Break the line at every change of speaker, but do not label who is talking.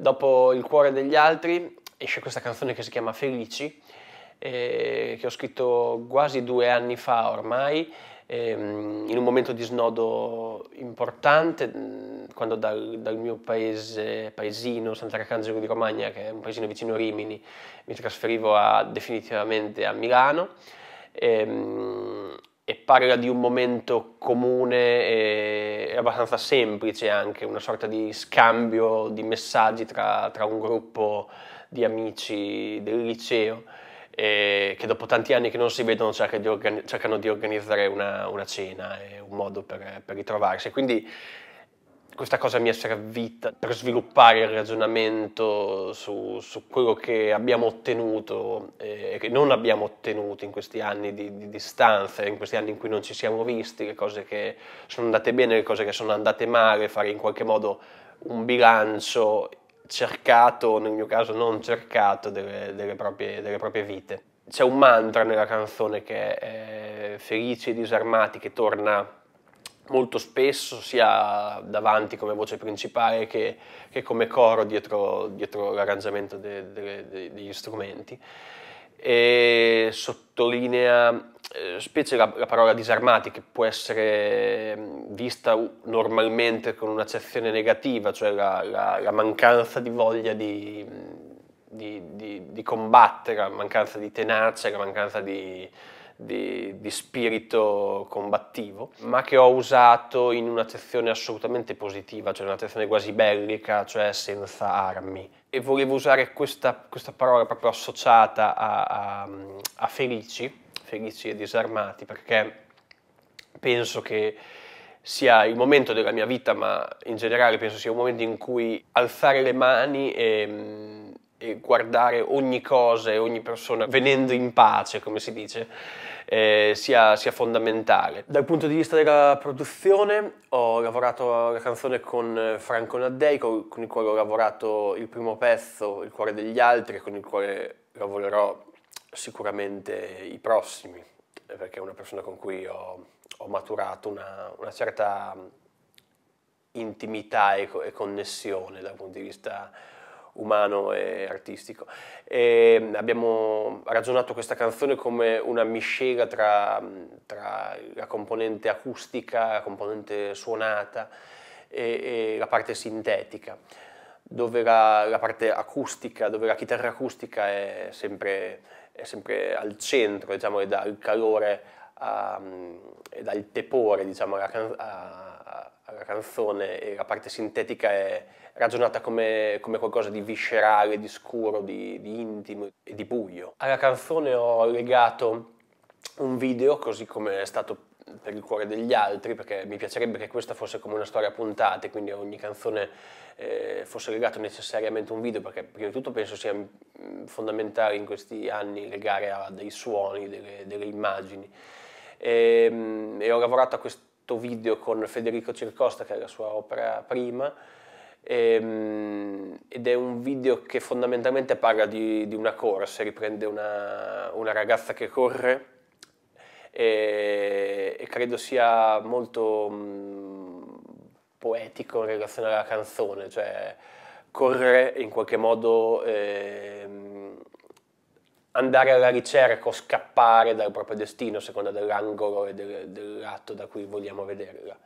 Dopo Il cuore degli altri esce questa canzone che si chiama Felici, eh, che ho scritto quasi due anni fa ormai, ehm, in un momento di snodo importante, mm, quando dal, dal mio paese, paesino, Sant'Arcangelo di Romagna, che è un paesino vicino a Rimini, mi trasferivo a, definitivamente a Milano. Ehm, e parla di un momento comune e abbastanza semplice anche, una sorta di scambio di messaggi tra, tra un gruppo di amici del liceo eh, che dopo tanti anni che non si vedono cerca di organi- cercano di organizzare una, una cena, è un modo per, per ritrovarsi. Quindi questa cosa mi è servita per sviluppare il ragionamento su, su quello che abbiamo ottenuto e che non abbiamo ottenuto in questi anni di, di, distanza, in questi anni in cui non ci siamo visti, le cose che sono andate bene, le cose che sono andate male, fare in qualche modo un bilancio cercato, nel mio caso non cercato, delle, delle, proprie, delle proprie vite. C'è un mantra nella canzone che è eh, felici e disarmati che torna molto spesso sia davanti come voce principale che, che come coro dietro, dietro l'arrangiamento de, de, de, degli strumenti. E sottolinea eh, specie la, la, parola disarmati che può essere mm, vista normalmente con un'accezione negativa, cioè la, la, la mancanza di voglia di, mm, di, di, di combattere, la mancanza di tenacia, la mancanza di, di, di spirito combattivo, ma che ho usato in un'accezione assolutamente positiva, cioè un'accezione quasi bellica, cioè senza armi. E volevo usare questa, questa parola proprio associata a, a, a felici, felici e disarmati, perché penso che sia il momento della mia vita, ma in generale penso sia un momento in cui alzare le mani e mm, e guardare ogni cosa e ogni persona venendo in pace, come si dice, eh, sia, sia, fondamentale. Dal punto di vista della produzione ho lavorato alla canzone con eh, Franco Naddei, con, con il quale ho lavorato il primo pezzo, Il cuore degli altri, con il quale lavorerò sicuramente i prossimi, eh, perché è una persona con cui ho, ho maturato una, una, certa mm, intimità e, e connessione dal punto di vista umano e artistico. E abbiamo ragionato questa canzone come una miscela tra, tra la componente acustica, la componente suonata e, e la parte sintetica, dove la, la, parte acustica, dove la chitarra acustica è sempre, è sempre al centro diciamo, e dà il calore Ehm, e dal tepore diciamo, alla, can- a- alla, canzone e la parte sintetica è ragionata come, come qualcosa di viscerale, di scuro, di, di, intimo e di buio. Alla canzone ho legato un video, così come è stato per il cuore degli altri, perché mi piacerebbe che questa fosse come una storia a puntate, quindi ogni canzone eh, fosse legato necessariamente a un video, perché prima di tutto penso sia mm, fondamentale in questi anni legare a dei suoni, delle, delle immagini. E, ehm, e ho lavorato a questo video con Federico Circosta, che è la sua opera prima, e, ehm, ed è un video che fondamentalmente parla di, di una corsa, riprende una, una ragazza che corre e, e, credo sia molto mm, poetico in relazione alla canzone, cioè correre in qualche modo eh, andare alla ricerca o scappare dal proprio destino, a seconda dell'angolo e del, dell'atto da cui vogliamo vederla.